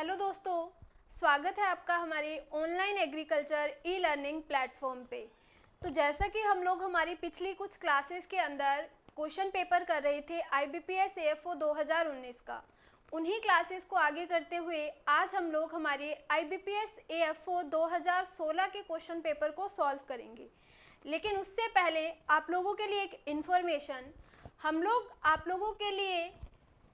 Hello दोस्तों स्वागत है आपका हमारे online agriculture e learning platform पे तो जैसा कि हम लोग हमारी पिछली कुछ क्लासेस के अंदर क्वेश्चन पेपर कर रहे थे I B P S F O दो हज़ार उन्नीस का उन्हीं क्लासेस को आगे करते हुए आज हम लोग हमारे I B P S A F O दो हज़ार सोलह के क्वेश्चन पेपर को सॉल्व करेंगे लेकिन उससे पहले आप लोगों के लिए एक इन्फॉर्मेशन हम लोग आप लोगों के लिए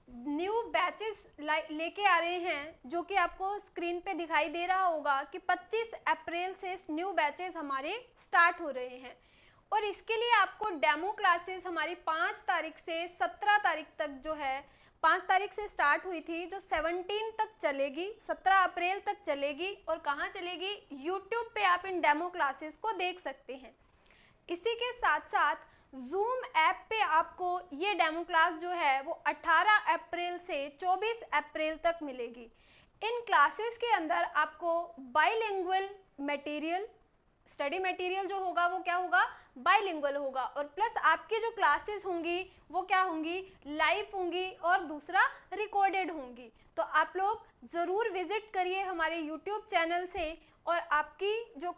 न्यू बैचेस लेके आ रहे हैं जो कि आपको स्क्रीन पे दिखाई दे रहा होगा कि 25 अप्रैल से न्यू बैचेस हमारे स्टार्ट हो रहे हैं और इसके लिए आपको डेमो क्लासेस हमारी पाँच तारीख से सत्रह तारीख तक जो है पाँच तारीख से स्टार्ट हुई थी जो सेवनटीन तक चलेगी सत्रह अप्रैल तक चलेगी और कहाँ चलेगी यूट्यूब पे आप इन डेमो क्लासेस को देख सकते हैं इसी के साथ साथ जूम ऐप पे आपको ये डेमो क्लास जो है वो 18 अप्रैल से 24 अप्रैल तक मिलेगी इन क्लासेस के अंदर आपको बाइलिंगुअल मटेरियल स्टडी मटेरियल जो होगा वो क्या होगा बाइलिंगुअल होगा और प्लस आपकी जो क्लासेस होंगी वो क्या होंगी लाइव होंगी और दूसरा रिकॉर्डेड होंगी तो आप लोग ज़रूर विज़िट करिए हमारे यूट्यूब चैनल से और आपकी जो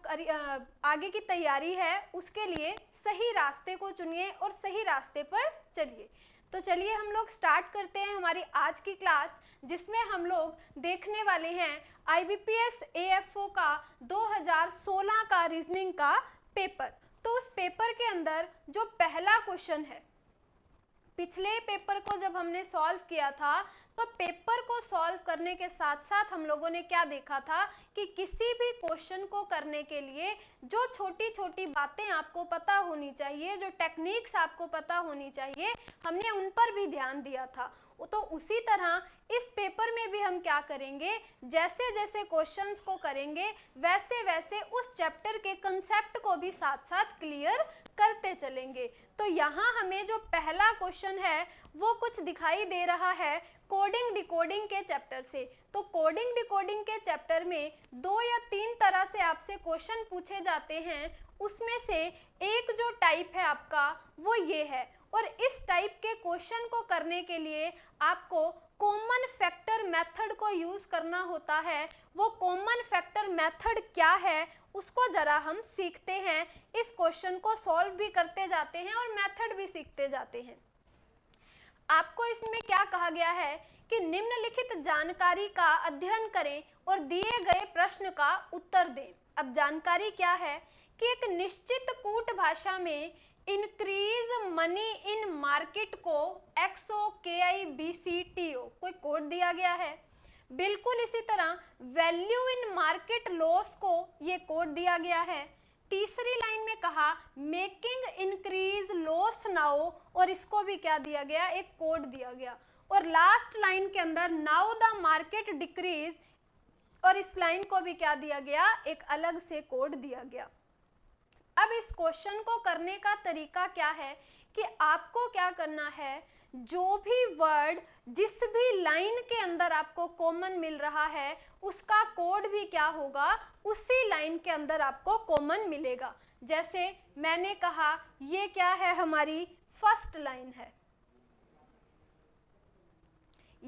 आगे की तैयारी है उसके लिए सही रास्ते को चुनिए और सही रास्ते पर चलिए तो चलिए हम लोग स्टार्ट करते हैं हमारी आज की क्लास जिसमें हम लोग देखने वाले हैं I B P S F O का 2016 का रीजनिंग का पेपर तो उस पेपर के अंदर जो पहला क्वेश्चन है पिछले पेपर को जब हमने सॉल्व किया था तो पेपर को सॉल्व करने के साथ साथ हम लोगों ने क्या देखा था कि किसी भी क्वेश्चन को करने के लिए जो छोटी छोटी बातें आपको पता होनी चाहिए जो टेक्निक्स आपको पता होनी चाहिए हमने उन पर भी ध्यान दिया था तो उसी तरह इस पेपर में भी हम क्या करेंगे जैसे जैसे क्वेश्चंस को करेंगे वैसे वैसे उस चैप्टर के कंसेप्ट को भी साथ साथ क्लियर करते चलेंगे तो यहाँ हमें जो पहला क्वेश्चन है वो कुछ दिखाई दे रहा है कोडिंग डिकोडिंग के चैप्टर से तो कोडिंग डिकोडिंग के चैप्टर में दो या तीन तरह से आपसे क्वेश्चन पूछे जाते हैं उसमें से एक जो टाइप है आपका वो ये है और इस टाइप के क्वेश्चन को करने के लिए आपको कॉमन फैक्टर मेथड को यूज़ करना होता है वो कॉमन फैक्टर मेथड क्या है उसको ज़रा हम सीखते हैं इस क्वेश्चन को सॉल्व भी करते जाते हैं और मेथड भी सीखते जाते हैं आपको इसमें क्या कहा गया है कि निम्नलिखित जानकारी का अध्ययन करें और दिए गए प्रश्न का उत्तर दें अब जानकारी क्या है कि एक निश्चित कूट भाषा में इंक्रीज मनी इन मार्केट को एक्सओ के I B C T O कोई कोड दिया गया है बिल्कुल इसी तरह वैल्यू इन मार्केट लॉस को ये कोड दिया गया है तीसरी लाइन में कहा मेकिंग इंक्रीज लॉस नाउ और इसको भी क्या दिया गया एक कोड दिया गया और लास्ट लाइन के अंदर नाउ द मार्केट डिक्रीज और इस लाइन को भी क्या दिया गया एक अलग से कोड दिया गया अब इस क्वेश्चन को करने का तरीका क्या है कि आपको क्या करना है जो भी वर्ड जिस भी लाइन के अंदर आपको कॉमन मिल रहा है उसका कोड भी क्या होगा उसी लाइन के अंदर आपको कॉमन मिलेगा जैसे मैंने कहा ये क्या है हमारी फर्स्ट लाइन है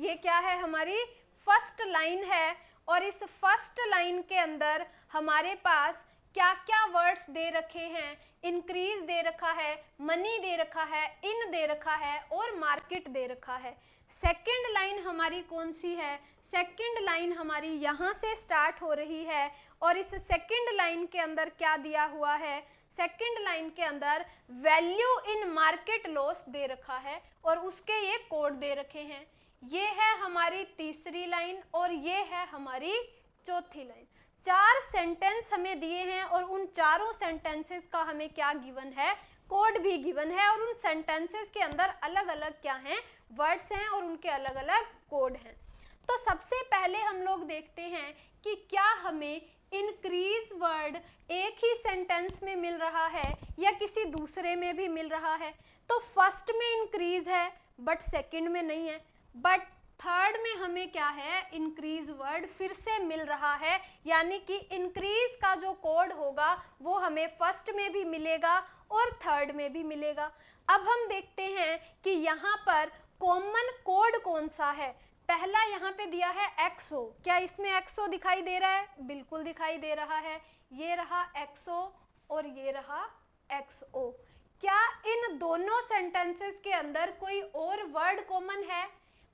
ये क्या है हमारी फर्स्ट लाइन है और इस फर्स्ट लाइन के अंदर हमारे पास क्या क्या वर्ड्स दे रखे हैं इंक्रीज दे रखा है मनी दे रखा है इन दे रखा है और मार्केट दे रखा है सेकंड लाइन हमारी कौन सी है सेकंड लाइन हमारी यहाँ से स्टार्ट हो रही है और इस सेकंड लाइन के अंदर क्या दिया हुआ है सेकंड लाइन के अंदर वैल्यू इन मार्केट लॉस दे रखा है और उसके ये कोड दे रखे हैं ये है हमारी तीसरी लाइन और ये है हमारी चौथी लाइन चार सेंटेंस हमें दिए हैं और उन चारों सेंटेंसेस का हमें क्या गिवन है कोड भी गिवन है और उन सेंटेंसेस के अंदर अलग अलग क्या हैं वर्ड्स हैं और उनके अलग अलग कोड हैं तो सबसे पहले हम लोग देखते हैं कि क्या हमें इनक्रीज वर्ड एक ही सेंटेंस में मिल रहा है या किसी दूसरे में भी मिल रहा है तो फर्स्ट में इंक्रीज है बट सेकंड में नहीं है बट थर्ड में हमें क्या है इंक्रीज वर्ड फिर से मिल रहा है यानी कि इंक्रीज का जो कोड होगा वो हमें फर्स्ट में भी मिलेगा और थर्ड में भी मिलेगा अब हम देखते हैं कि यहाँ पर कॉमन कोड कौन सा है पहला यहाँ पे दिया है एक्सो क्या इसमें एक्सो दिखाई दे रहा है बिल्कुल दिखाई दे रहा है ये रहा एक्सो और ये रहा एक्सओ क्या इन दोनों सेंटेंसेस के अंदर कोई और वर्ड कॉमन है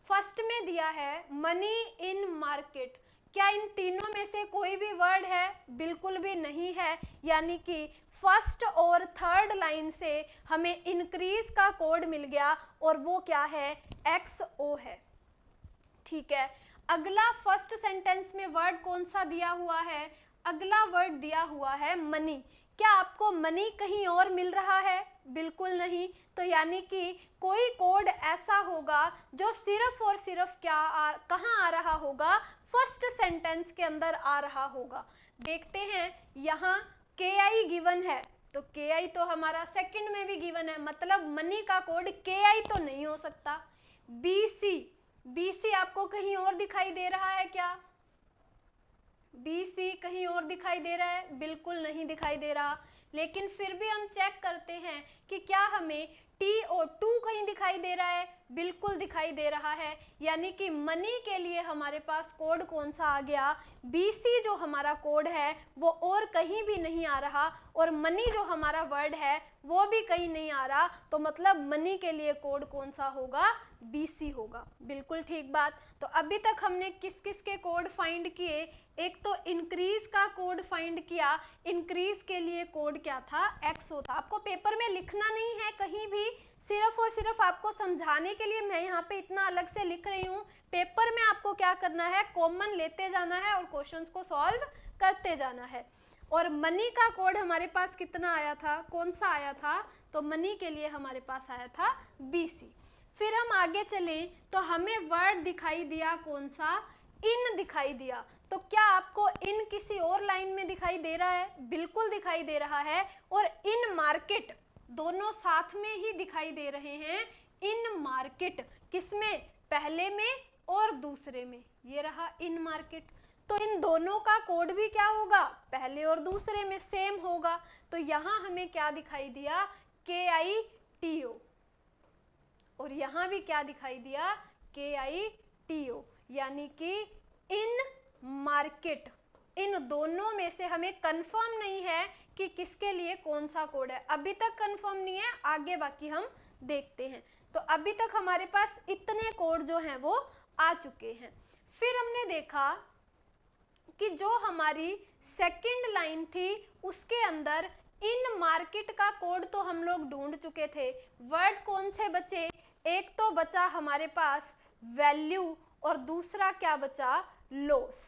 फर्स्ट में दिया है मनी इन मार्केट क्या इन तीनों में से कोई भी वर्ड है बिल्कुल भी नहीं है यानी कि फर्स्ट और थर्ड लाइन से हमें इंक्रीज का कोड मिल गया और वो क्या है एक्स ओ है ठीक है अगला फर्स्ट सेंटेंस में वर्ड कौन सा दिया हुआ है अगला वर्ड दिया हुआ है मनी क्या आपको मनी कहीं और मिल रहा है बिल्कुल नहीं तो यानी कि कोई कोड ऐसा होगा जो सिर्फ और सिर्फ क्या आ कहाँ आ रहा होगा फर्स्ट सेंटेंस के अंदर आ रहा होगा देखते हैं यहाँ के आई गिवन है तो के आई तो हमारा सेकंड में भी गिवन है मतलब मनी का कोड के आई तो नहीं हो सकता बी सी बी सी आपको कहीं और दिखाई दे रहा है क्या बी सी कहीं और दिखाई दे रहा है बिल्कुल नहीं दिखाई दे रहा लेकिन फिर भी हम चेक करते हैं कि क्या हमें टी और टू कहीं दिखाई दे रहा है बिल्कुल दिखाई दे रहा है यानी कि मनी के लिए हमारे पास कोड कौन सा आ गया बी जो हमारा कोड है वो और कहीं भी नहीं आ रहा और मनी जो हमारा वर्ड है वो भी कहीं नहीं आ रहा तो मतलब मनी के लिए कोड कौन सा होगा बी होगा बिल्कुल ठीक बात तो अभी तक हमने किस किस के कोड फाइंड किए एक तो इंक्रीज का कोड फाइंड किया इंक्रीज के लिए कोड क्या था एक्स होता आपको पेपर में लिखना रखना नहीं है कहीं भी सिर्फ और सिर्फ आपको समझाने के लिए मैं यहाँ पे इतना अलग से लिख रही हूँ पेपर में आपको क्या करना है कॉमन लेते जाना है और क्वेश्चंस को सॉल्व करते जाना है और मनी का कोड हमारे पास कितना आया था कौन सा आया था तो मनी के लिए हमारे पास आया था बी फिर हम आगे चले तो हमें वर्ड दिखाई दिया कौन सा इन दिखाई दिया तो क्या आपको इन किसी और लाइन में दिखाई दे रहा है बिल्कुल दिखाई दे रहा है और इन मार्केट दोनों साथ में ही दिखाई दे रहे हैं इन मार्केट किसमें पहले में और दूसरे में ये रहा इन मार्केट तो इन दोनों का कोड भी क्या होगा पहले और दूसरे में सेम होगा तो यहां हमें क्या दिखाई दिया के आई टी ओ और यहां भी क्या दिखाई दिया के आई टी ओ यानी कि इन मार्केट इन दोनों में से हमें कंफर्म नहीं है कि किसके लिए कौन सा कोड है अभी तक कंफर्म नहीं है आगे बाकी हम देखते हैं तो अभी तक हमारे पास इतने कोड जो हैं वो आ चुके हैं फिर हमने देखा कि जो हमारी सेकंड लाइन थी उसके अंदर इन मार्केट का कोड तो हम लोग ढूंढ चुके थे वर्ड कौन से बचे एक तो बचा हमारे पास वैल्यू और दूसरा क्या बचा लॉस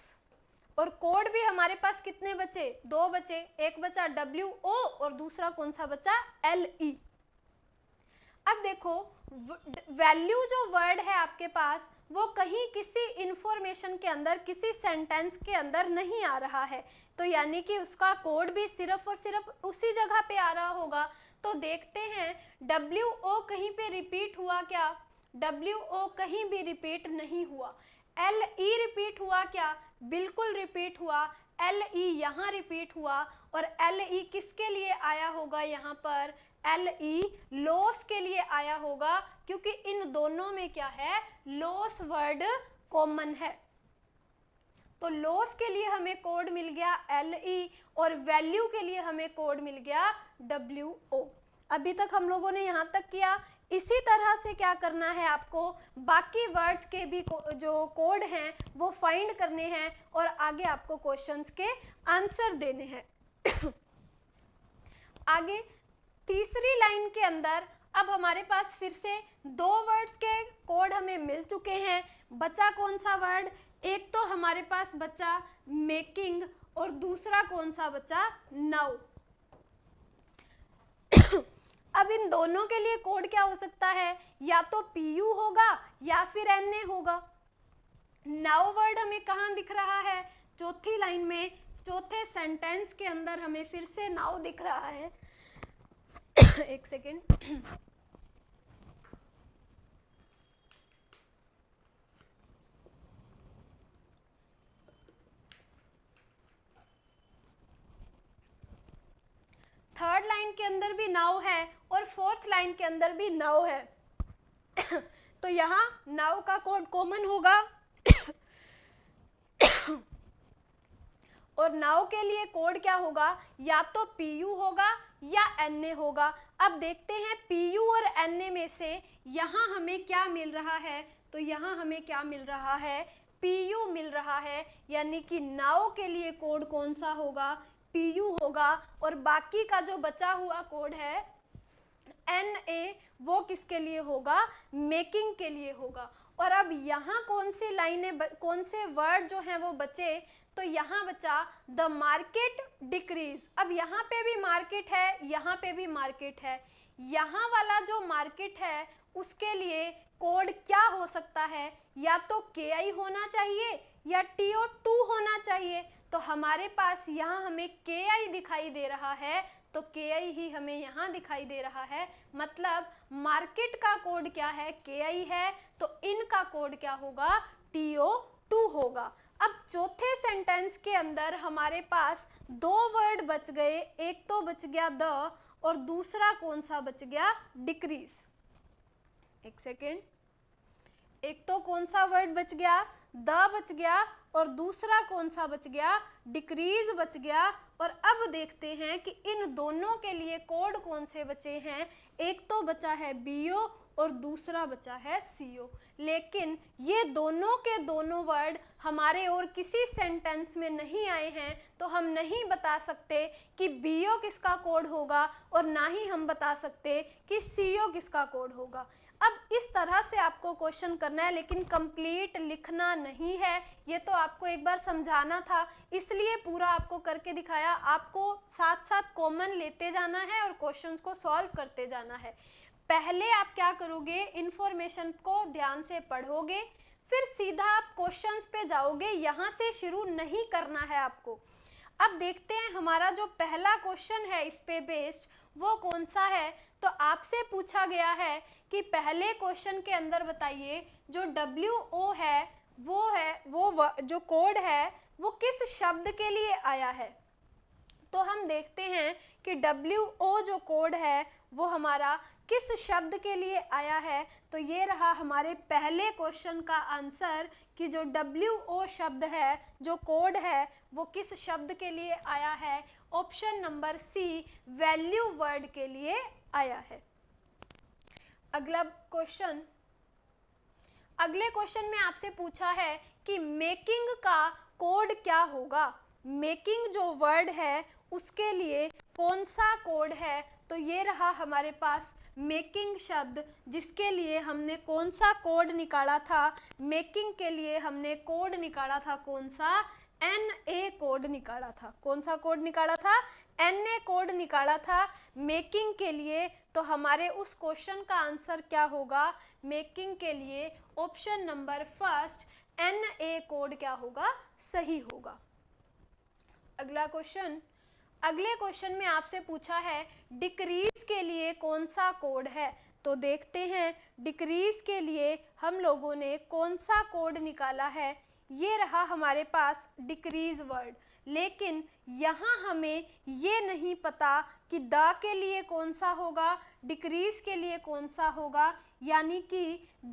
और कोड भी हमारे पास कितने बचे दो बचे एक बचा डब्ल्यू ओ और दूसरा कौन सा बचा एल ई e। अब देखो वैल्यू जो वर्ड है आपके पास वो कहीं किसी इंफॉर्मेशन के अंदर किसी सेंटेंस के अंदर नहीं आ रहा है तो यानी कि उसका कोड भी सिर्फ और सिर्फ उसी जगह पे आ रहा होगा तो देखते हैं डब्ल्यू ओ कहीं पे रिपीट हुआ क्या डब्ल्यू ओ कहीं भी रिपीट नहीं हुआ एल ई रिपीट हुआ क्या बिल्कुल रिपीट हुआ एल ई e यहाँ रिपीट हुआ और एल ई e किसके लिए आया होगा यहाँ पर एल ई लॉस के लिए आया होगा क्योंकि इन दोनों में क्या है लॉस वर्ड कॉमन है तो लॉस के लिए हमें कोड मिल गया एल ई e और वैल्यू के लिए हमें कोड मिल गया डब्ल्यू ओ अभी तक हम लोगों ने यहाँ तक किया इसी तरह से क्या करना है आपको बाकी वर्ड्स के भी जो कोड हैं वो फाइंड करने हैं और आगे आपको क्वेश्चंस के आंसर देने हैं आगे तीसरी लाइन के अंदर अब हमारे पास फिर से दो वर्ड्स के कोड हमें मिल चुके हैं बचा कौन सा वर्ड एक तो हमारे पास बचा मेकिंग और दूसरा कौन सा बचा नाउ अब इन दोनों के लिए कोड क्या हो सकता है या तो पी यू होगा या फिर एन ए होगा नाउ वर्ड हमें कहाँ दिख रहा है चौथी लाइन में चौथे सेंटेंस के अंदर हमें फिर से नाउ दिख रहा है एक सेकेंड थर्ड लाइन के अंदर भी नाव है और फोर्थ लाइन के अंदर भी नाव है तो यहाँ नाउ का कोड कॉमन होगा और नाउ के लिए कोड क्या होगा या तो पी यू होगा या एन ए होगा अब देखते हैं पी यू और एन ए में से यहाँ हमें क्या मिल रहा है तो यहाँ हमें क्या मिल रहा है पी यू मिल रहा है यानी कि नाव के लिए कोड कौन सा होगा यू होगा और बाकी का जो बचा हुआ कोड है एन ए वो किसके लिए होगा मेकिंग के लिए होगा और अब यहाँ कौन सी लाइनें कौन से वर्ड जो हैं वो बचे तो यहाँ बचा द मार्केट डिक्रीज अब यहाँ पे भी मार्केट है यहाँ पे भी मार्केट है यहाँ वाला जो मार्केट है उसके लिए कोड क्या हो सकता है या तो के आई होना चाहिए या टी ओ टू होना चाहिए तो हमारे पास यहाँ हमें के आई दिखाई दे रहा है तो के आई ही हमें यहाँ दिखाई दे रहा है मतलब मार्केट का कोड क्या है के आई है तो इनका कोड क्या होगा टी ओ टू होगा अब चौथे सेंटेंस के अंदर हमारे पास दो वर्ड बच गए एक तो बच गया द और दूसरा कौन सा बच गया डिक्रीज एक सेकेंड एक तो कौन सा वर्ड बच गया द बच गया और दूसरा कौन सा बच गया डिक्रीज बच गया और अब देखते हैं कि इन दोनों के लिए कोड कौन से बचे हैं एक तो बचा है ओ और दूसरा बचा है ओ लेकिन ये दोनों के दोनों वर्ड हमारे और किसी सेंटेंस में नहीं आए हैं तो हम नहीं बता सकते कि ओ किसका कोड होगा और ना ही हम बता सकते कि ओ किसका कोड होगा अब इस तरह से आपको क्वेश्चन करना है लेकिन कंप्लीट लिखना नहीं है ये तो आपको एक बार समझाना था इसलिए पूरा आपको करके दिखाया आपको साथ साथ कॉमन लेते जाना है और क्वेश्चंस को सॉल्व करते जाना है पहले आप क्या करोगे इन्फॉर्मेशन को ध्यान से पढ़ोगे फिर सीधा आप क्वेश्चंस पे जाओगे यहाँ से शुरू नहीं करना है आपको अब देखते हैं हमारा जो पहला क्वेश्चन है इस पे बेस्ड वो कौन सा है तो आपसे पूछा गया है कि पहले क्वेश्चन के अंदर बताइए जो डब्ल्यू ओ है वो है वो जो कोड है वो किस शब्द के लिए आया है तो हम देखते हैं कि डब्ल्यू ओ जो कोड है वो हमारा किस शब्द के लिए आया है तो ये रहा हमारे पहले क्वेश्चन का आंसर कि जो डब्ल्यू ओ शब्द है जो कोड है वो किस शब्द के लिए आया है option number C value word के लिए आया है अगला क्वेश्चन अगले क्वेश्चन में आपसे पूछा है कि मेकिंग का कोड क्या होगा मेकिंग जो वर्ड है उसके लिए कौन सा कोड है तो ये रहा हमारे पास मेकिंग शब्द जिसके लिए हमने कौन सा कोड निकाला था मेकिंग के लिए हमने कोड निकाला था कौन सा एन ए कोड निकाला था कौन सा कोड निकाला था एन ए कोड निकाला था मेकिंग के लिए तो हमारे उस क्वेश्चन का आंसर क्या होगा मेकिंग के लिए option number first N A code क्या होगा सही होगा अगला क्वेश्चन अगले क्वेश्चन में आपसे पूछा है डिक्रीज के लिए कौन सा कोड है तो देखते हैं डिक्रीज के लिए हम लोगों ने कौन सा कोड निकाला है ये रहा हमारे पास डिक्रीज वर्ड लेकिन यहाँ हमें ये नहीं पता कि द के लिए कौन सा होगा डिक्रीज़ के लिए कौन सा होगा यानी कि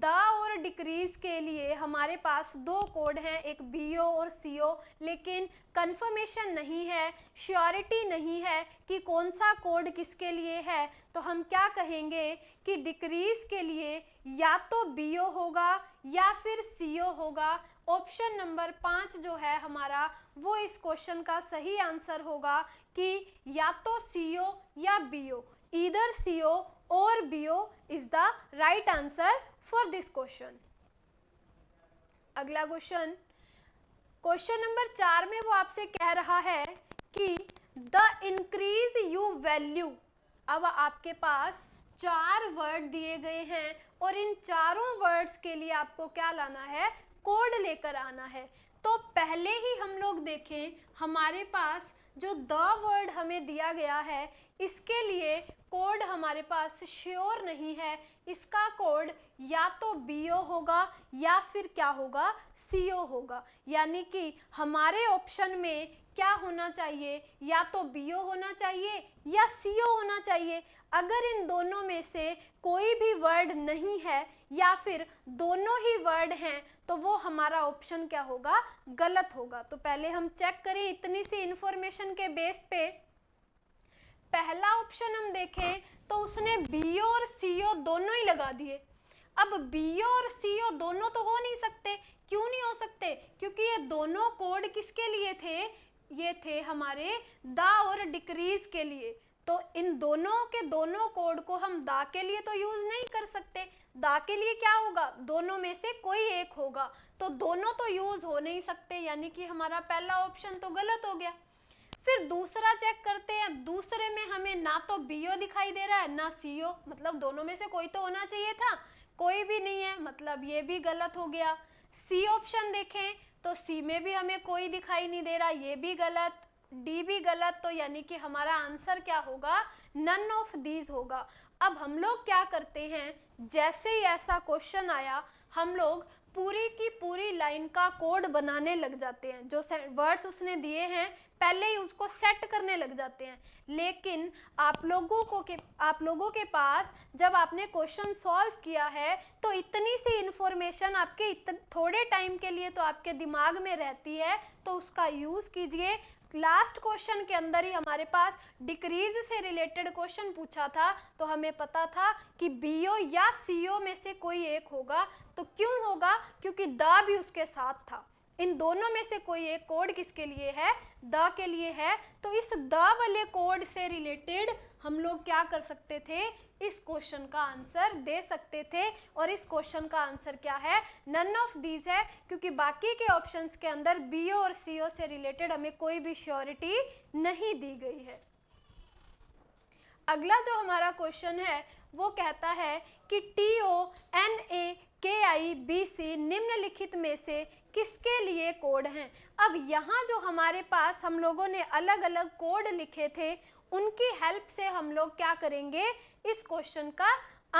द और डिक्रीज़ के लिए हमारे पास दो कोड हैं एक बी ओ और सी ओ लेकिन कंफर्मेशन नहीं है श्योरिटी नहीं है कि कौन सा कोड किसके लिए है तो हम क्या कहेंगे कि डिक्रीज़ के लिए या तो बी ओ होगा या फिर सी ओ होगा ऑप्शन नंबर पाँच जो है हमारा वो इस क्वेश्चन का सही आंसर होगा कि या तो सी ओ या बी ओ इधर सी ओ और B O is the right answer for this question अगला क्वेश्चन क्वेश्चन नंबर चार में वो आपसे कह रहा है कि द इंक्रीज यू वैल्यू अब आपके पास चार वर्ड दिए गए हैं और इन चारों वर्ड्स के लिए आपको क्या लाना है कोड लेकर आना है तो पहले ही हम लोग देखें हमारे पास जो द वर्ड हमें दिया गया है इसके लिए कोड हमारे पास श्योर नहीं है इसका कोड या तो बी ओ होगा या फिर क्या होगा सी ओ होगा यानी कि हमारे ऑप्शन में क्या होना चाहिए या तो बी ओ होना चाहिए या सी ओ होना चाहिए अगर इन दोनों में से कोई भी वर्ड नहीं है या फिर दोनों ही वर्ड हैं तो वो हमारा ऑप्शन क्या होगा गलत होगा तो पहले हम चेक करें इतनी सी इंफॉर्मेशन के बेस पे पहला ऑप्शन हम देखें तो उसने बी और सी ओ दोनों ही लगा दिए अब बी और सी ओ दोनों तो हो नहीं सकते क्यों नहीं हो सकते क्योंकि ये दोनों कोड किसके लिए थे ये थे हमारे दा और डिक्रीज के लिए तो इन दोनों के दोनों कोड को हम दा के लिए तो यूज़ नहीं कर सकते दा के लिए क्या होगा दोनों में से कोई एक होगा तो दोनों तो यूज हो नहीं सकते यानी कि हमारा पहला ऑप्शन तो गलत हो गया फिर दूसरा चेक करते हैं दूसरे में हमें ना तो बीओ दिखाई दे रहा है ना सीओ मतलब दोनों में से कोई तो होना चाहिए था कोई भी नहीं है मतलब ये भी गलत हो गया सी ऑप्शन देखें तो सी में भी हमें कोई दिखाई नहीं दे रहा ये भी गलत डी भी गलत तो यानी कि हमारा आंसर क्या होगा नन ऑफ दीज होगा अब हम लोग क्या करते हैं जैसे ही ऐसा क्वेश्चन आया हम लोग पूरी की पूरी लाइन का कोड बनाने लग जाते हैं जो वर्ड्स उसने दिए हैं पहले ही उसको सेट करने लग जाते हैं लेकिन आप लोगों को के आप लोगों के पास जब आपने क्वेश्चन सॉल्व किया है तो इतनी सी इन्फॉर्मेशन आपके इतने थोड़े टाइम के लिए तो आपके दिमाग में रहती है तो उसका यूज़ कीजिए लास्ट क्वेश्चन के अंदर ही हमारे पास डिक्रीज से रिलेटेड क्वेश्चन पूछा था तो हमें पता था कि बीओ या सीओ में से कोई एक होगा तो क्यों होगा क्योंकि द भी उसके साथ था इन दोनों में से कोई एक कोड किसके लिए है द के लिए है तो इस द वाले कोड से रिलेटेड हम लोग क्या कर सकते थे इस क्वेश्चन का आंसर दे सकते थे और इस क्वेश्चन का आंसर क्या है नन ऑफ दीज है क्योंकि बाकी के ऑप्शंस के अंदर बी और सी से रिलेटेड हमें कोई भी श्योरिटी नहीं दी गई है अगला जो हमारा क्वेश्चन है वो कहता है कि टी ओ एन ए के आई बी सी निम्नलिखित में से किसके लिए कोड हैं अब यहाँ जो हमारे पास हम लोगों ने अलग अलग कोड लिखे थे उनकी हेल्प से हम लोग क्या करेंगे इस क्वेश्चन का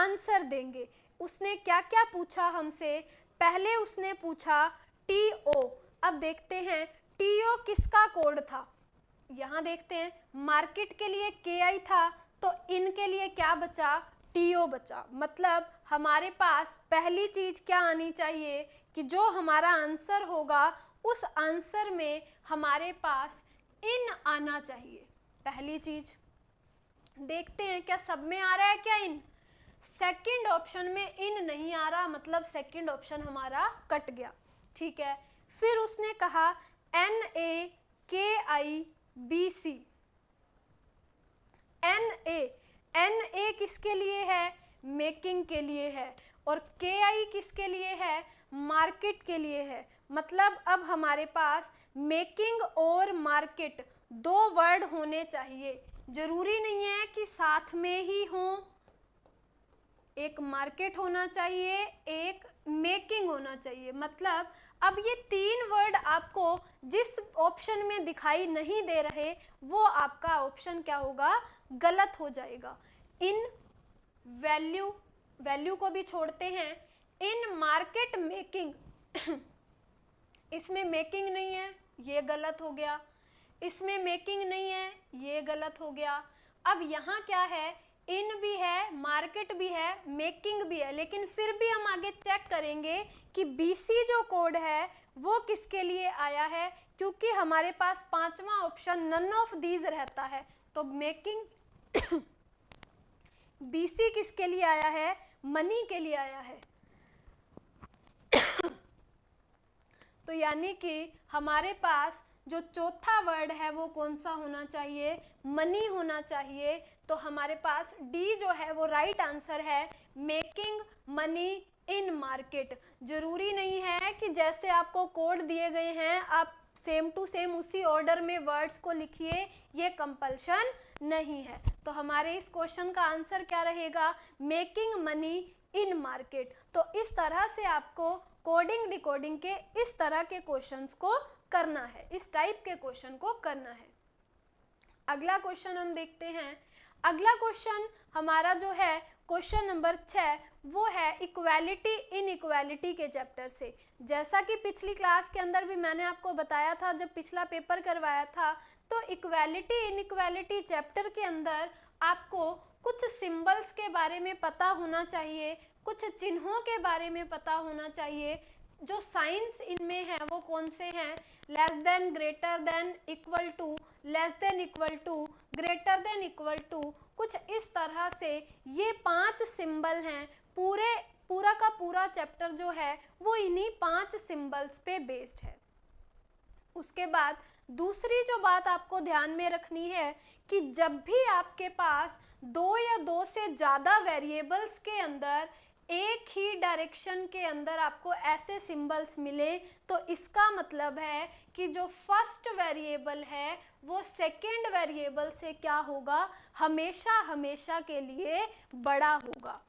आंसर देंगे उसने क्या क्या पूछा हमसे पहले उसने पूछा टी ओ अब देखते हैं टी ओ किसका कोड था यहाँ देखते हैं मार्केट के लिए के आई था तो इनके लिए क्या बचा टी ओ बचा मतलब हमारे पास पहली चीज़ क्या आनी चाहिए कि जो हमारा आंसर होगा उस आंसर में हमारे पास इन आना चाहिए पहली चीज देखते हैं क्या सब में आ रहा है क्या इन सेकंड ऑप्शन में इन नहीं आ रहा मतलब सेकंड ऑप्शन हमारा कट गया ठीक है फिर उसने कहा एन ए के I B C N A N A किसके लिए है मेकिंग के लिए है और के आई किसके लिए है मार्केट के लिए है मतलब अब हमारे पास मेकिंग और मार्केट दो वर्ड होने चाहिए ज़रूरी नहीं है कि साथ में ही हों एक मार्केट होना चाहिए एक मेकिंग होना चाहिए मतलब अब ये तीन वर्ड आपको जिस ऑप्शन में दिखाई नहीं दे रहे वो आपका ऑप्शन क्या होगा गलत हो जाएगा इन वैल्यू वैल्यू को भी छोड़ते हैं इन मार्केट मेकिंग इसमें मेकिंग नहीं है ये गलत हो गया इसमें मेकिंग नहीं है ये गलत हो गया अब यहाँ क्या है इन भी है मार्केट भी है मेकिंग भी है लेकिन फिर भी हम आगे चेक करेंगे कि बीसी जो कोड है वो किसके लिए आया है क्योंकि हमारे पास पांचवा ऑप्शन नन ऑफ दीज रहता है तो मेकिंग बीसी किसके लिए आया है मनी के लिए आया है तो यानी कि हमारे पास जो चौथा वर्ड है वो कौन सा होना चाहिए मनी होना चाहिए तो हमारे पास डी जो है वो राइट आंसर है मेकिंग मनी इन मार्केट ज़रूरी नहीं है कि जैसे आपको कोड दिए गए हैं आप सेम टू सेम उसी ऑर्डर में वर्ड्स को लिखिए ये कंपल्शन नहीं है तो हमारे इस क्वेश्चन का आंसर क्या रहेगा मेकिंग मनी इन मार्केट तो इस तरह से आपको कोडिंग डिकोडिंग के इस तरह के क्वेश्चंस को करना है इस टाइप के क्वेश्चन को करना है अगला क्वेश्चन हम देखते हैं अगला क्वेश्चन हमारा जो है क्वेश्चन नंबर छः वो है इक्वालिटी इन इक्वालिटी के चैप्टर से जैसा कि पिछली क्लास के अंदर भी मैंने आपको बताया था जब पिछला पेपर करवाया था तो इक्वालिटी इन इक्वालिटी चैप्टर के अंदर आपको कुछ सिंबल्स के बारे में पता होना चाहिए कुछ चिन्हों के बारे में पता होना चाहिए जो साइंस इनमें है वो कौन से हैं less than greater than equal to less than equal to greater than equal to कुछ इस तरह से ये पांच सिंबल हैं पूरे पूरा का पूरा चैप्टर जो है वो इन्हीं पांच सिंबल्स पे बेस्ड है उसके बाद दूसरी जो बात आपको ध्यान में रखनी है कि जब भी आपके पास दो या दो से ज़्यादा वेरिएबल्स के अंदर एक ही डायरेक्शन के अंदर आपको ऐसे सिंबल्स मिले तो इसका मतलब है कि जो फर्स्ट वेरिएबल है वो सेकेंड वेरिएबल से क्या होगा हमेशा हमेशा के लिए बड़ा होगा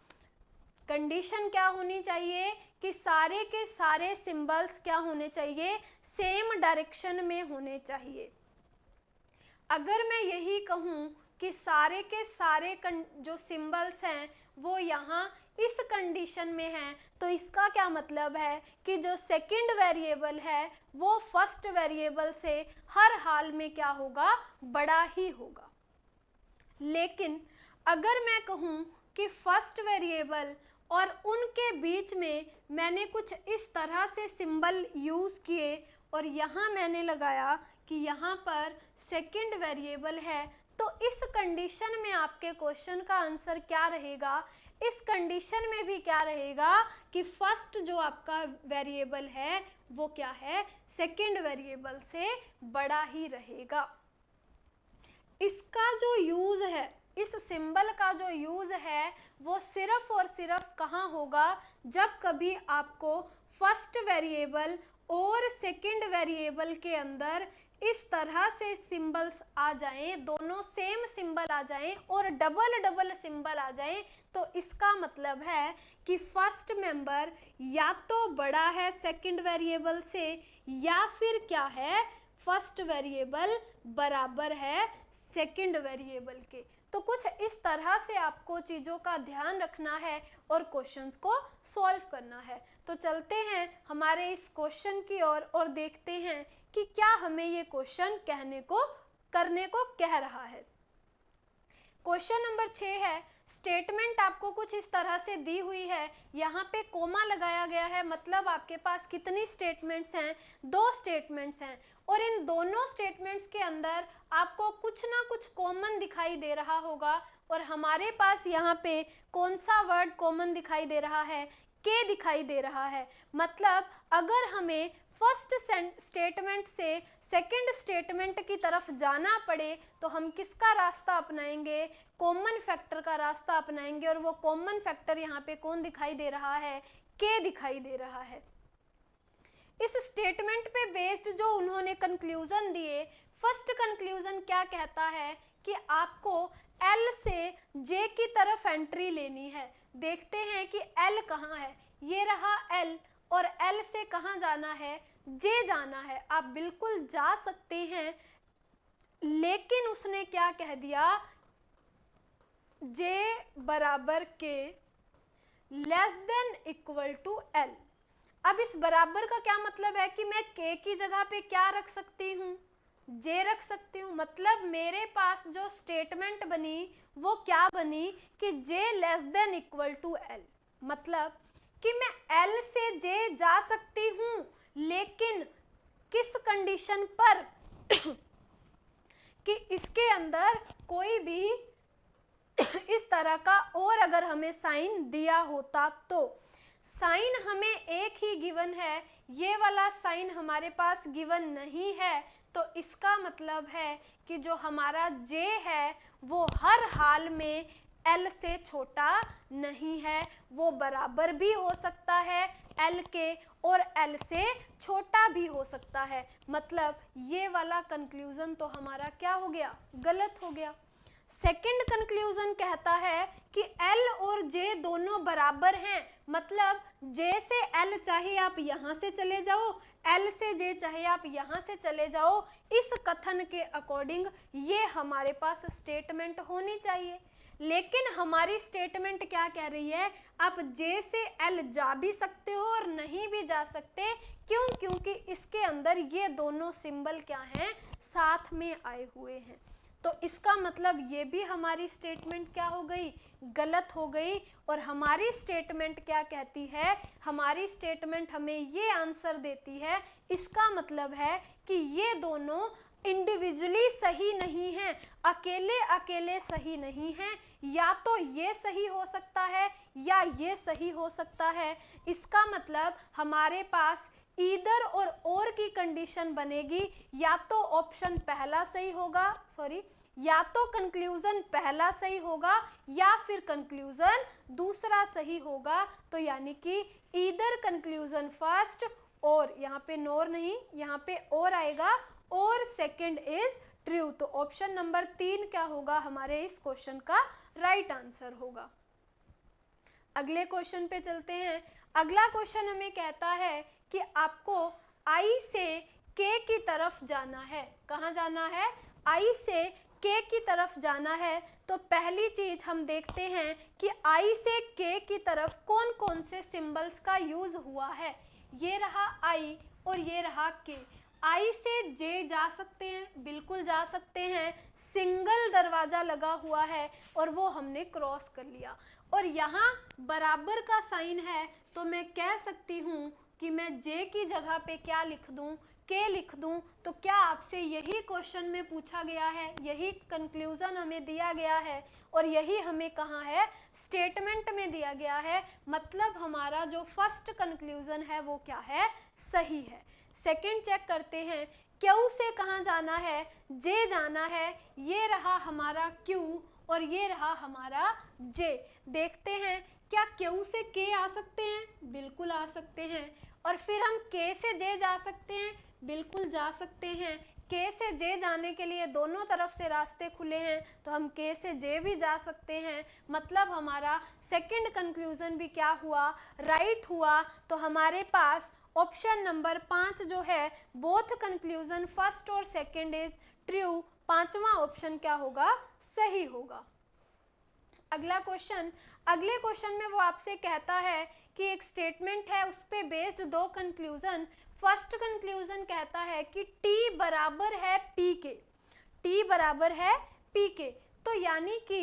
कंडीशन क्या होनी चाहिए कि सारे के सारे सिंबल्स क्या होने चाहिए सेम डायरेक्शन में होने चाहिए अगर मैं यही कहूँ कि सारे के सारे जो सिंबल्स हैं वो यहाँ इस कंडीशन में है तो इसका क्या मतलब है कि जो सेकंड वेरिएबल है वो फर्स्ट वेरिएबल से हर हाल में क्या होगा बड़ा ही होगा लेकिन अगर मैं कहूँ कि फर्स्ट वेरिएबल और उनके बीच में मैंने कुछ इस तरह से सिंबल यूज़ किए और यहाँ मैंने लगाया कि यहाँ पर सेकंड वेरिएबल है तो इस कंडीशन में आपके क्वेश्चन का आंसर क्या रहेगा इस कंडीशन में भी क्या रहेगा कि फर्स्ट जो आपका वेरिएबल है वो क्या है सेकंड वेरिएबल से बड़ा ही रहेगा इसका जो यूज़ है इस सिंबल का जो यूज़ है वो सिर्फ़ और सिर्फ कहाँ होगा जब कभी आपको फर्स्ट वेरिएबल और सेकंड वेरिएबल के अंदर इस तरह से सिंबल्स आ जाएं दोनों सेम सिंबल आ जाएं और डबल डबल सिंबल आ जाएं तो इसका मतलब है कि फर्स्ट मेंबर या तो बड़ा है सेकंड वेरिएबल से या फिर क्या है फर्स्ट वेरिएबल बराबर है सेकंड वेरिएबल के तो कुछ इस तरह से आपको चीज़ों का ध्यान रखना है और क्वेश्चंस को सॉल्व करना है तो चलते हैं हमारे इस क्वेश्चन की ओर और, और देखते हैं कि क्या हमें ये क्वेश्चन कहने को करने को कह रहा है क्वेश्चन नंबर छ है स्टेटमेंट आपको कुछ इस तरह से दी हुई है यहाँ पे कोमा लगाया गया है मतलब आपके पास कितनी स्टेटमेंट्स हैं दो स्टेटमेंट्स हैं और इन दोनों स्टेटमेंट्स के अंदर आपको कुछ ना कुछ कॉमन दिखाई दे रहा होगा और हमारे पास यहाँ पे कौन सा वर्ड कॉमन दिखाई दे रहा है के दिखाई दे रहा है मतलब अगर हमें फर्स्ट स्टेटमेंट से सेकंड स्टेटमेंट की तरफ जाना पड़े तो हम किसका रास्ता अपनाएंगे कॉमन फैक्टर का रास्ता अपनाएंगे और वो कॉमन फैक्टर यहाँ पे कौन दिखाई दे रहा है के दिखाई दे रहा है इस स्टेटमेंट पे बेस्ड जो उन्होंने कंक्लूज़न दिए फर्स्ट कंक्लूज़न क्या कहता है कि आपको एल से जे की तरफ एंट्री लेनी है देखते हैं कि एल कहाँ है ये रहा एल और एल से कहाँ जाना है जे जाना है आप बिल्कुल जा सकते हैं लेकिन उसने क्या कह दिया जे बराबर के less than equal to L अब इस बराबर का क्या मतलब है कि मैं के की जगह पे क्या रख सकती हूँ जे रख सकती हूँ मतलब मेरे पास जो स्टेटमेंट बनी वो क्या बनी कि j less than equal to L मतलब कि मैं एल से j जा सकती हूँ लेकिन किस कंडीशन पर कि इसके अंदर कोई भी इस तरह का और अगर हमें साइन दिया होता तो साइन हमें एक ही गिवन है ये वाला साइन हमारे पास गिवन नहीं है तो इसका मतलब है कि जो हमारा जे है वो हर हाल में एल से छोटा नहीं है वो बराबर भी हो सकता है एल के और एल से छोटा भी हो सकता है मतलब ये वाला कंक्लूज़न तो हमारा क्या हो गया गलत हो गया सेकंड कंक्लूज़न कहता है कि एल और जे दोनों बराबर हैं मतलब जे से एल चाहे आप यहाँ से चले जाओ एल से जे चाहे आप यहाँ से चले जाओ इस कथन के अकॉर्डिंग ये हमारे पास स्टेटमेंट होनी चाहिए लेकिन हमारी स्टेटमेंट क्या कह रही है आप जे से एल जा भी सकते हो और नहीं भी जा सकते क्यों क्योंकि इसके अंदर ये दोनों सिंबल क्या हैं साथ में आए हुए हैं तो इसका मतलब ये भी हमारी स्टेटमेंट क्या हो गई गलत हो गई और हमारी स्टेटमेंट क्या कहती है हमारी स्टेटमेंट हमें ये आंसर देती है इसका मतलब है कि ये दोनों इंडिविजुअली सही नहीं हैं अकेले अकेले सही नहीं हैं या तो ये सही हो सकता है या ये सही हो सकता है इसका मतलब हमारे पास ईदर और और की कंडीशन बनेगी या तो ऑप्शन पहला सही होगा सॉरी या तो कंक्लूजन पहला सही होगा या फिर कंक्लूजन दूसरा सही होगा तो यानी कि ईदर कंक्लूजन फर्स्ट और यहाँ पे नोर नहीं यहाँ पे और आएगा और सेकंड इज ट्रू तो ऑप्शन नंबर तीन क्या होगा हमारे इस क्वेश्चन का राइट right आंसर होगा अगले क्वेश्चन पे चलते हैं अगला क्वेश्चन हमें कहता है कि आपको आई से के की तरफ जाना है कहाँ जाना है आई से के की तरफ जाना है तो पहली चीज़ हम देखते हैं कि आई से के की तरफ कौन कौन से सिंबल्स का यूज़ हुआ है ये रहा आई और ये रहा के आई से जे जा सकते हैं बिल्कुल जा सकते हैं सिंगल दरवाज़ा लगा हुआ है और वो हमने क्रॉस कर लिया और यहाँ बराबर का साइन है तो मैं कह सकती हूँ कि मैं जे की जगह पे क्या लिख दूँ के लिख दूं तो क्या आपसे यही क्वेश्चन में पूछा गया है यही कंक्लूज़न हमें दिया गया है और यही हमें कहाँ है स्टेटमेंट में दिया गया है मतलब हमारा जो फर्स्ट कंक्लूज़न है वो क्या है सही है सेकंड चेक करते हैं क्यों से कहाँ जाना है जे जाना है ये रहा हमारा क्यू और ये रहा हमारा जे देखते हैं क्या क्यों से के आ सकते हैं बिल्कुल आ सकते हैं और फिर हम के से जे जा सकते हैं बिल्कुल जा सकते हैं के से जे जाने के लिए दोनों तरफ से रास्ते खुले हैं तो हम के से जे भी जा सकते हैं मतलब हमारा सेकंड कंक्लूज़न भी क्या हुआ राइट right हुआ तो हमारे पास ऑप्शन नंबर पाँच जो है बोथ कंक्लूज़न फर्स्ट और सेकंड इज़ ट्रू पांचवा ऑप्शन क्या होगा सही होगा अगला क्वेश्चन अगले क्वेश्चन में वो आपसे कहता है कि एक स्टेटमेंट है उस पर बेस्ड दो कंक्लूज़न फर्स्ट कंक्लूज़न कहता है कि टी बराबर है पी के टी बराबर है पी के तो यानी कि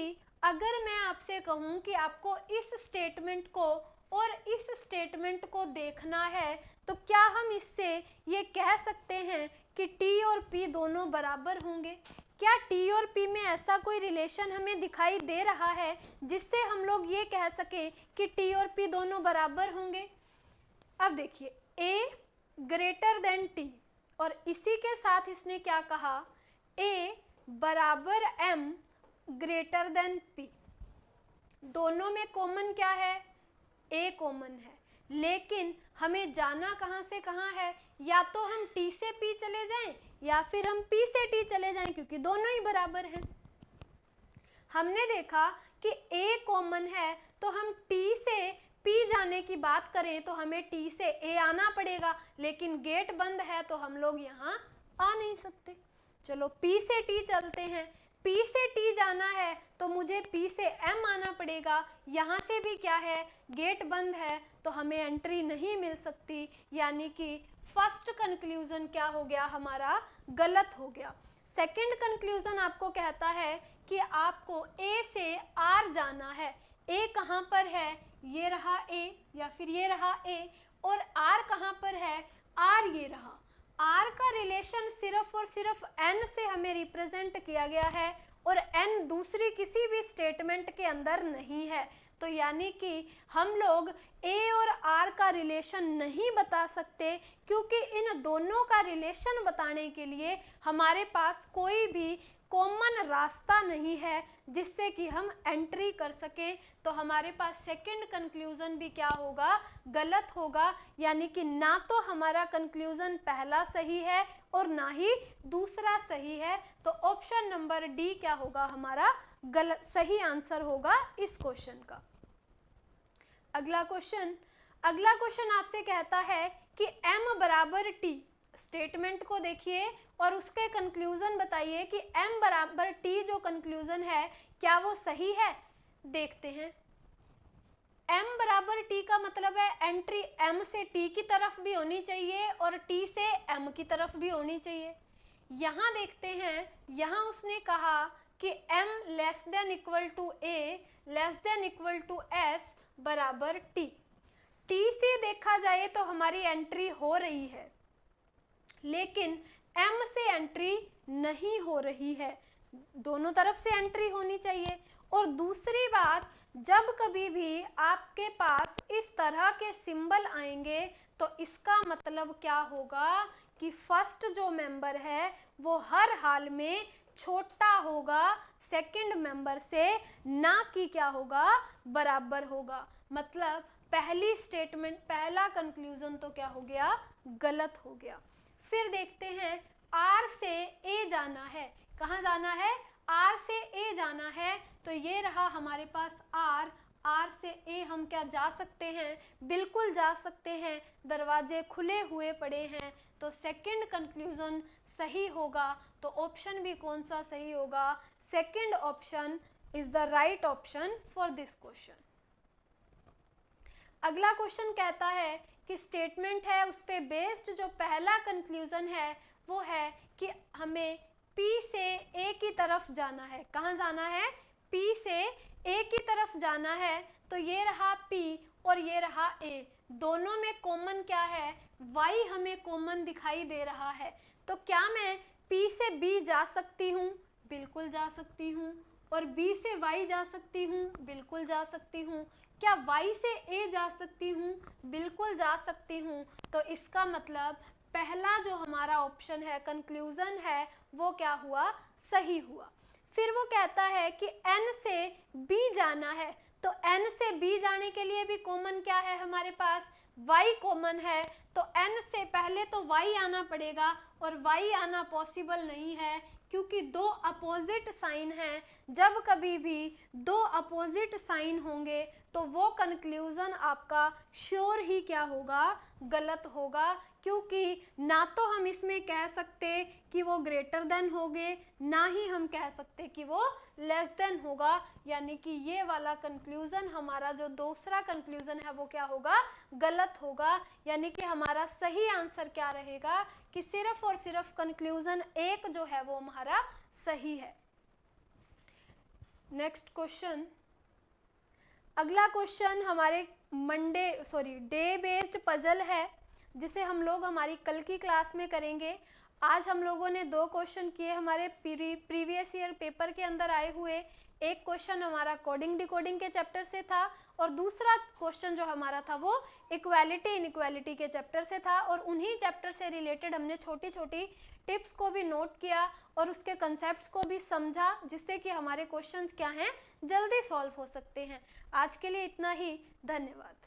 अगर मैं आपसे कहूँ कि आपको इस स्टेटमेंट को और इस स्टेटमेंट को देखना है तो क्या हम इससे ये कह सकते हैं कि टी और पी दोनों बराबर होंगे क्या टी और पी में ऐसा कोई रिलेशन हमें दिखाई दे रहा है जिससे हम लोग ये कह सकें कि टी और पी दोनों बराबर होंगे अब देखिए ए ग्रेटर देन टी और इसी के साथ इसने क्या कहा ए बराबर एम ग्रेटर देन पी दोनों में कॉमन क्या है ए कॉमन है लेकिन हमें जाना कहाँ से कहाँ है या तो हम टी से पी चले जाएं या फिर हम पी से टी चले जाएं क्योंकि दोनों ही बराबर हैं हमने देखा कि ए कॉमन है तो हम टी से पी जाने की बात करें तो हमें टी से ए आना पड़ेगा लेकिन गेट बंद है तो हम लोग यहाँ आ नहीं सकते चलो पी से टी चलते हैं पी से टी जाना है तो मुझे पी से एम आना पड़ेगा यहाँ से भी क्या है गेट बंद है तो हमें एंट्री नहीं मिल सकती यानी कि फर्स्ट कंक्लूजन क्या हो गया हमारा गलत हो गया सेकंड कंक्लूजन आपको कहता है कि आपको ए से आर जाना है ए कहाँ पर है ये रहा ए या फिर ये रहा ए और आर कहाँ पर है आर ये रहा आर का रिलेशन सिर्फ और सिर्फ एन से हमें रिप्रेजेंट किया गया है और एन दूसरी किसी भी स्टेटमेंट के अंदर नहीं है तो यानी कि हम लोग ए और आर का रिलेशन नहीं बता सकते क्योंकि इन दोनों का रिलेशन बताने के लिए हमारे पास कोई भी कॉमन रास्ता नहीं है जिससे कि हम एंट्री कर सकें तो हमारे पास सेकंड कंक्लूज़न भी क्या होगा गलत होगा यानी कि ना तो हमारा कंक्लूज़न पहला सही है और ना ही दूसरा सही है तो ऑप्शन नंबर डी क्या होगा हमारा गलत सही आंसर होगा इस क्वेश्चन का अगला क्वेश्चन अगला क्वेश्चन आपसे कहता है कि m बराबर टी स्टेटमेंट को देखिए और उसके कंक्लूजन बताइए कि m बराबर टी जो कंक्लूजन है क्या वो सही है देखते हैं एम बराबर टी का मतलब है एंट्री एम से टी की तरफ भी होनी चाहिए और टी से एम की तरफ भी होनी चाहिए यहाँ देखते हैं यहाँ उसने कहा कि M less than equal to A less than equal to S बराबर टी टी से देखा जाए तो हमारी एंट्री हो रही है लेकिन एम से एंट्री नहीं हो रही है दोनों तरफ से एंट्री होनी चाहिए और दूसरी बात जब कभी भी आपके पास इस तरह के सिंबल आएंगे तो इसका मतलब क्या होगा कि फर्स्ट जो मेंबर है वो हर हाल में छोटा होगा सेकंड मेंबर से ना कि क्या होगा बराबर होगा मतलब पहली स्टेटमेंट पहला कंक्लूजन तो क्या हो गया गलत हो गया फिर देखते हैं आर से ए जाना है कहाँ जाना है आर से ए जाना है तो ये रहा हमारे पास आर आर से ए हम क्या जा सकते हैं बिल्कुल जा सकते हैं दरवाजे खुले हुए पड़े हैं तो सेकंड कंक्लूज़न सही होगा तो ऑप्शन भी कौन सा सही होगा second option is the right option for this question अगला क्वेश्चन कहता है कि स्टेटमेंट है उस पर बेस्ड जो पहला कंक्लूज़न है वो है कि हमें पी से ए की तरफ जाना है कहाँ जाना है पी से ए की तरफ जाना है तो ये रहा पी और ये रहा ए दोनों में कॉमन क्या है वाई हमें कॉमन दिखाई दे रहा है तो क्या मैं पी से बी जा सकती हूँ बिल्कुल जा सकती हूँ और बी से वाई जा सकती हूँ बिल्कुल जा सकती हूँ क्या वाई से ए जा सकती हूँ बिल्कुल जा सकती हूँ तो इसका मतलब पहला जो हमारा ऑप्शन है कंक्लूज़न है वो क्या हुआ सही हुआ फिर वो कहता है कि एन से बी जाना है तो एन से बी जाने के लिए भी कॉमन क्या है हमारे पास वाई कॉमन है तो एन से पहले तो वाई आना पड़ेगा और वाई आना पॉसिबल नहीं है क्योंकि दो अपोजिट साइन हैं जब कभी भी दो अपोजिट साइन होंगे तो वो कंक्लूज़न आपका श्योर ही क्या होगा गलत होगा क्योंकि ना तो हम इसमें कह सकते कि वो ग्रेटर देन होगे ना ही हम कह सकते कि वो लेस देन होगा यानी कि ये वाला कंक्लूज़न हमारा जो दूसरा कंक्लूज़न है वो क्या होगा गलत होगा यानी कि हमारा सही आंसर क्या रहेगा कि सिर्फ़ और सिर्फ कंक्लूज़न एक जो है वो हमारा सही है नेक्स्ट क्वेश्चन अगला क्वेश्चन हमारे Monday sorry day based puzzle है जिसे हम लोग हमारी कल की क्लास में करेंगे आज हम लोगों ने दो क्वेश्चन किए हमारे प्रीवियस ईयर पेपर के अंदर आए हुए एक क्वेश्चन हमारा कोडिंग डिकोडिंग के चैप्टर से था और दूसरा क्वेश्चन जो हमारा था वो इक्वालिटी इनक्वालिटी के चैप्टर से था और उन्हीं चैप्टर से रिलेटेड हमने छोटी छोटी टिप्स को भी नोट किया और उसके कंसेप्ट को भी समझा जिससे कि हमारे क्वेश्चन क्या हैं जल्दी सॉल्व हो सकते हैं आज के लिए इतना ही धन्यवाद